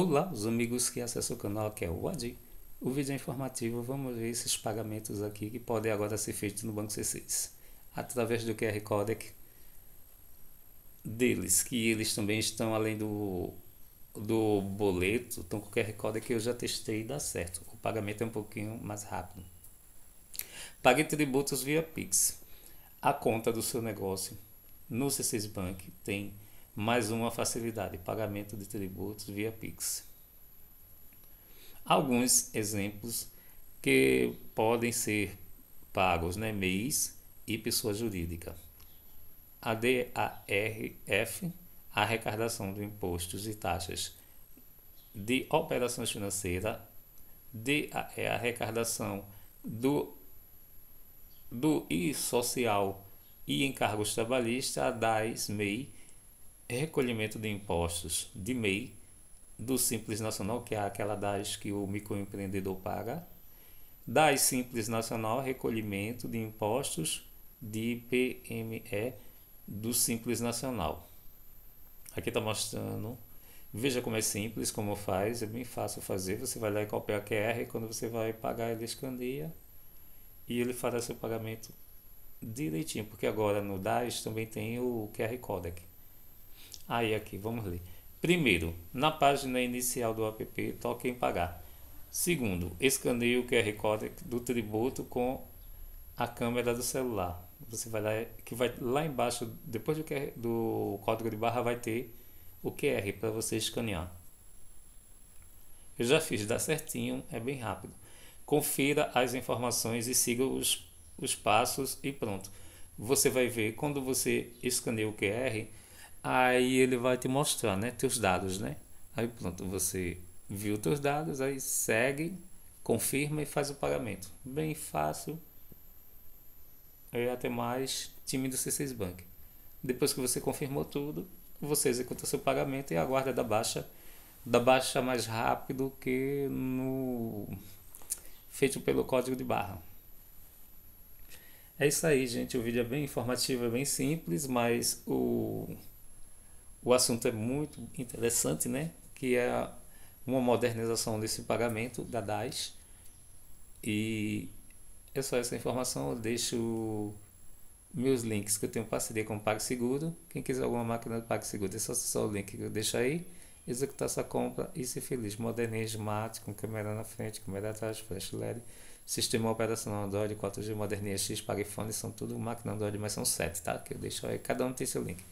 Olá, os amigos que acessam o canal, aqui é o Adi. O vídeo é informativo, vamos ver esses pagamentos aqui que podem agora ser feitos no Banco C6. Através do QR Codec deles, que eles também estão além do, do boleto, então com o QR Codec que eu já testei e dá certo. O pagamento é um pouquinho mais rápido. Pague tributos via Pix. A conta do seu negócio no C6 Bank tem mais uma facilidade, pagamento de tributos via Pix. Alguns exemplos que podem ser pagos né, MEIs e pessoa jurídica. A DARF, a arrecadação de impostos e taxas de operações financeiras, DA é a arrecadação do, do I social e encargos trabalhistas, a DAS, MEI, recolhimento de impostos de MEI do Simples Nacional, que é aquela DAS que o microempreendedor paga, DAS Simples Nacional, recolhimento de impostos de PME do Simples Nacional. Aqui está mostrando, veja como é simples, como faz, é bem fácil fazer, você vai lá e copiar a QR, quando você vai pagar ele escaneia e ele fará seu pagamento direitinho, porque agora no DAS também tem o QR Codec. Aí aqui, vamos ler. Primeiro, na página inicial do app, toque em pagar. Segundo, escaneie o QR Code do tributo com a câmera do celular. Você vai lá, que vai lá embaixo, depois do, QR, do código de barra, vai ter o QR para você escanear. Eu já fiz, dá certinho, é bem rápido. Confira as informações e siga os, os passos e pronto. Você vai ver quando você escaneia o QR, aí ele vai te mostrar, né, teus dados, né? Aí pronto, você viu teus dados, aí segue, confirma e faz o pagamento. Bem fácil. E até mais time do C6 Bank. Depois que você confirmou tudo, você executa seu pagamento e aguarda da baixa, da baixa mais rápido que no feito pelo código de barra. É isso aí, gente. O vídeo é bem informativo, é bem simples, mas o o assunto é muito interessante, né? Que é uma modernização desse pagamento da DAS. E é só essa informação. Eu deixo meus links que eu tenho parceria com o PagSeguro. Quem quiser alguma máquina do PagSeguro, é só acessar o link que eu deixo aí executar sua compra e ser feliz. Modernismo Smart, com câmera na frente, câmera atrás, flash LED, sistema operacional Android, 4G, moderninha X, para iPhone, são tudo máquina Android, mas são 7, tá? Que eu deixo aí, cada um tem seu link.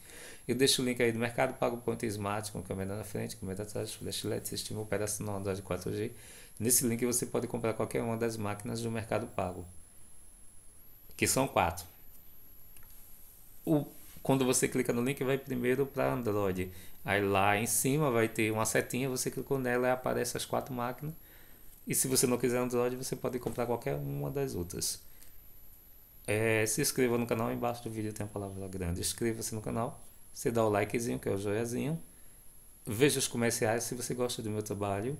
Eu deixo o link aí do mercado, pago ponto smart com câmera na frente, câmera atrás, flash LED, sistema operacional Android 4G. Nesse link você pode comprar qualquer uma das máquinas do mercado pago, que são quatro. O quando você clica no link, vai primeiro para Android. Aí lá em cima vai ter uma setinha, você clicou nela e aparece as quatro máquinas. E se você não quiser Android, você pode comprar qualquer uma das outras. É, se inscreva no canal, embaixo do vídeo tem a palavra grande. Inscreva-se no canal, você dá o likezinho, que é o joiazinho. Veja os comerciais, se você gosta do meu trabalho.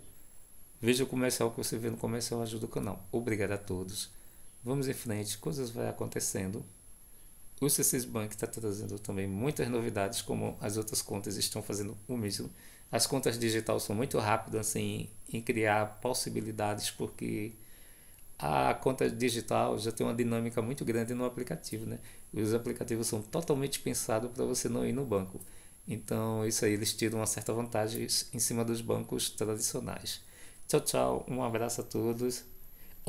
Veja o comercial que você vê no comercial, ajuda o canal. Obrigado a todos. Vamos em frente, coisas vão acontecendo. O C6 Bank está trazendo também muitas novidades, como as outras contas estão fazendo o mesmo. As contas digitais são muito rápidas em, em criar possibilidades, porque a conta digital já tem uma dinâmica muito grande no aplicativo, né? Os aplicativos são totalmente pensados para você não ir no banco. Então, isso aí eles tiram uma certa vantagem em cima dos bancos tradicionais. Tchau, tchau. Um abraço a todos.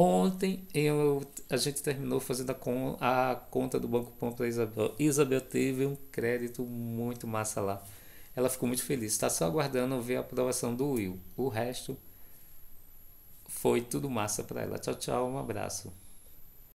Ontem eu, a gente terminou fazendo a, a conta do Banco Pão para Isabel. Isabel teve um crédito muito massa lá. Ela ficou muito feliz. Está só aguardando ver a aprovação do Will. O resto foi tudo massa para ela. Tchau, tchau. Um abraço.